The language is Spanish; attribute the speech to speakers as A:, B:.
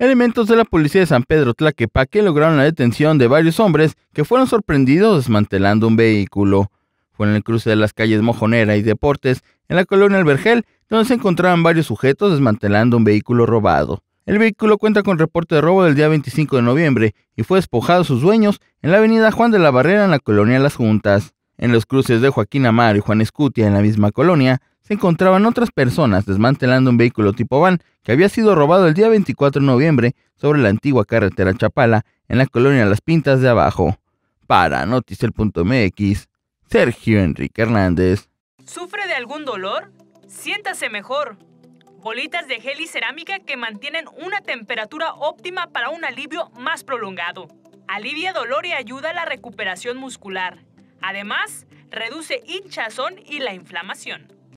A: Elementos de la policía de San Pedro Tlaquepaque lograron la detención de varios hombres que fueron sorprendidos desmantelando un vehículo. Fue en el cruce de las calles Mojonera y Deportes, en la colonia Vergel, donde se encontraban varios sujetos desmantelando un vehículo robado. El vehículo cuenta con reporte de robo del día 25 de noviembre y fue despojado a sus dueños en la avenida Juan de la Barrera en la colonia Las Juntas. En los cruces de Joaquín Amaro y Juan Escutia en la misma colonia, se encontraban otras personas desmantelando un vehículo tipo van que había sido robado el día 24 de noviembre sobre la antigua carretera Chapala en la colonia Las Pintas de Abajo. Para mx Sergio Enrique Hernández.
B: ¿Sufre de algún dolor? Siéntase mejor. Bolitas de gel y cerámica que mantienen una temperatura óptima para un alivio más prolongado. Alivia dolor y ayuda a la recuperación muscular. Además, reduce hinchazón y la inflamación.